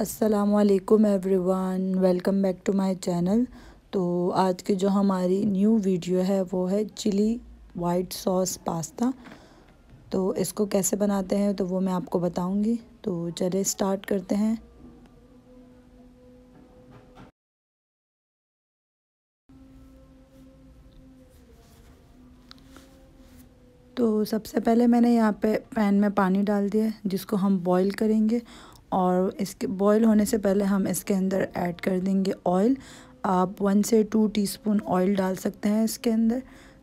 असलकम everyone welcome back to my channel तो आज की जो हमारी न्यू वीडियो है वो है चिली वाइट सॉस पास्ता तो इसको कैसे बनाते हैं तो वो मैं आपको बताऊंगी तो चले स्टार्ट करते हैं तो सबसे पहले मैंने यहाँ पे पैन में पानी डाल दिया जिसको हम बॉईल करेंगे और इसके बॉईल होने से पहले हम इसके अंदर ऐड कर देंगे ऑयल आप वन से टू टीस्पून ऑयल डाल सकते हैं इसके अंदर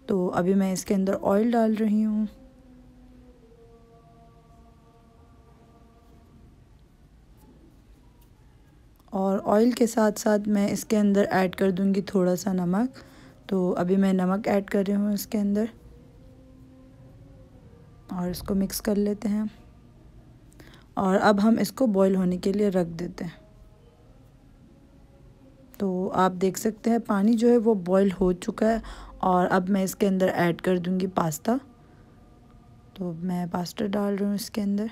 तो अभी मैं इसके अंदर ऑयल डाल रही हूँ और ऑयल के साथ साथ मैं इसके अंदर ऐड कर दूंगी थोड़ा सा नमक तो अभी मैं नमक ऐड कर रही हूँ इसके अंदर और इसको मिक्स कर लेते हैं और अब हम इसको बॉईल होने के लिए रख देते हैं तो आप देख सकते हैं पानी जो है वो बॉईल हो चुका है और अब मैं इसके अंदर ऐड कर दूंगी पास्ता तो मैं पास्ता डाल रही हूँ इसके अंदर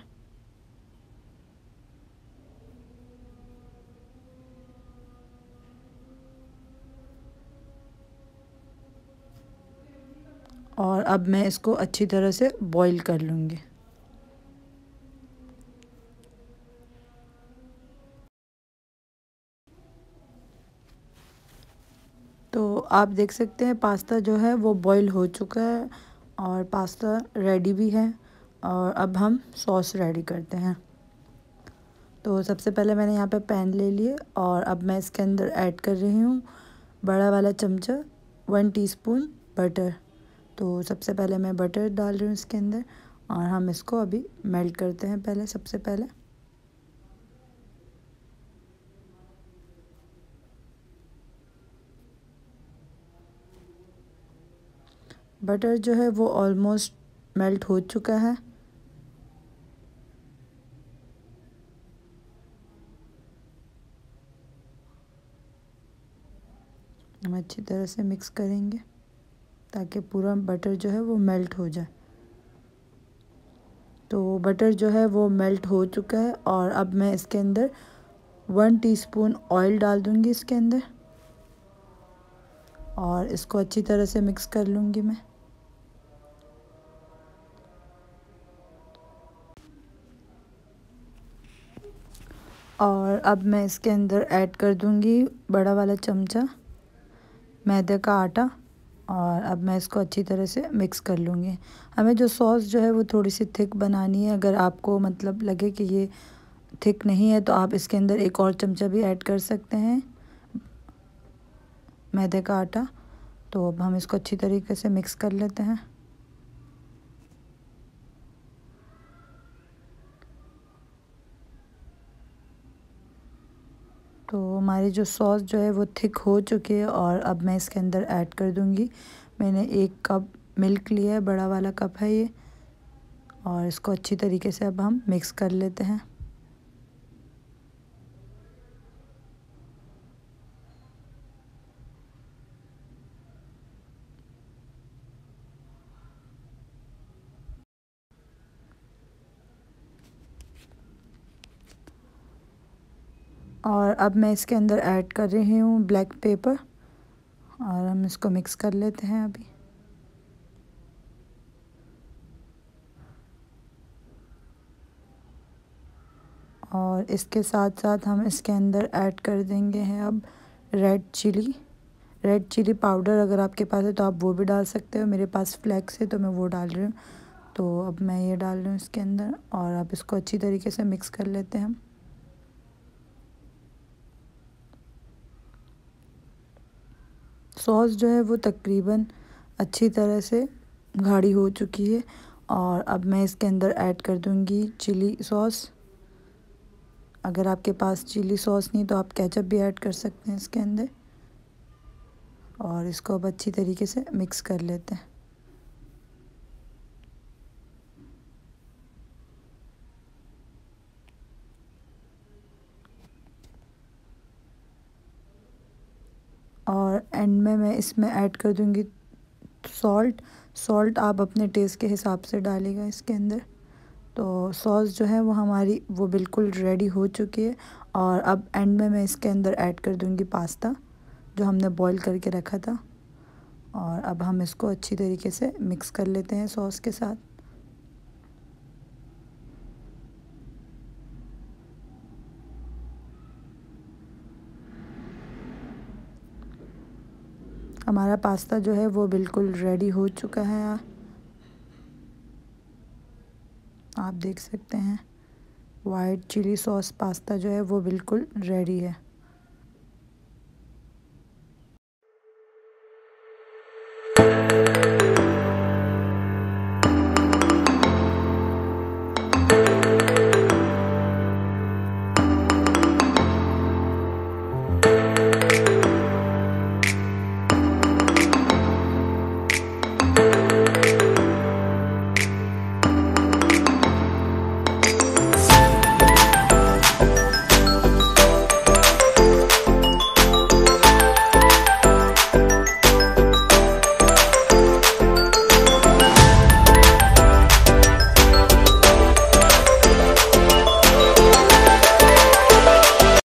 और अब मैं इसको अच्छी तरह से बॉईल कर लूँगी तो आप देख सकते हैं पास्ता जो है वो बॉईल हो चुका है और पास्ता रेडी भी है और अब हम सॉस रेडी करते हैं तो सबसे पहले मैंने यहाँ पे पैन ले लिए और अब मैं इसके अंदर ऐड कर रही हूँ बड़ा वाला चमचा वन टीस्पून बटर तो सबसे पहले मैं बटर डाल रही हूँ इसके अंदर और हम इसको अभी मेल्ट करते हैं पहले सबसे पहले बटर जो है वो ऑलमोस्ट मेल्ट हो चुका है हम अच्छी तरह से मिक्स करेंगे ताकि पूरा बटर जो है वो मेल्ट हो जाए तो बटर जो है वो मेल्ट हो चुका है और अब मैं इसके अंदर वन टीस्पून ऑयल डाल दूँगी इसके अंदर और इसको अच्छी तरह से मिक्स कर लूँगी मैं और अब मैं इसके अंदर ऐड कर दूंगी बड़ा वाला चमचा मैदे का आटा और अब मैं इसको अच्छी तरह से मिक्स कर लूँगी हमें जो सॉस जो है वो थोड़ी सी थिक बनानी है अगर आपको मतलब लगे कि ये थिक नहीं है तो आप इसके अंदर एक और चमचा भी ऐड कर सकते हैं मैदे का आटा तो अब हम इसको अच्छी तरीके से मिक्स कर लेते हैं तो हमारी जो सॉस जो है वो थिक हो चुकी है और अब मैं इसके अंदर ऐड कर दूँगी मैंने एक कप मिल्क लिया है बड़ा वाला कप है ये और इसको अच्छी तरीके से अब हम मिक्स कर लेते हैं और अब मैं इसके अंदर ऐड कर रही हूँ ब्लैक पेपर और हम इसको मिक्स कर लेते हैं अभी और इसके साथ साथ हम इसके अंदर ऐड कर देंगे हैं अब red chilli red chilli powder अगर आपके पास है तो आप वो भी डाल सकते हो मेरे पास फ्लैक्स है तो मैं वो डाल रही हूँ तो अब मैं ये डाल रही हूँ इसके अंदर और आप इसको अच्छी तरीके से मिक्स कर लेते हैं हम सॉस जो है वो तकरीबन अच्छी तरह से गाढ़ी हो चुकी है और अब मैं इसके अंदर ऐड कर दूंगी चिली सॉस अगर आपके पास चिली सॉस नहीं तो आप केचप भी ऐड कर सकते हैं इसके अंदर और इसको अब अच्छी तरीके से मिक्स कर लेते हैं एंड में मैं इसमें ऐड कर दूँगी सॉल्ट सॉल्ट आप अपने टेस्ट के हिसाब से डालेगा इसके अंदर तो सॉस जो है वो हमारी वो बिल्कुल रेडी हो चुकी है और अब एंड में मैं इसके अंदर ऐड कर दूँगी पास्ता जो हमने बॉईल करके रखा था और अब हम इसको अच्छी तरीके से मिक्स कर लेते हैं सॉस के साथ हमारा पास्ता जो है वो बिल्कुल रेडी हो चुका है आप देख सकते हैं वाइट चिली सॉस पास्ता जो है वो बिल्कुल रेडी है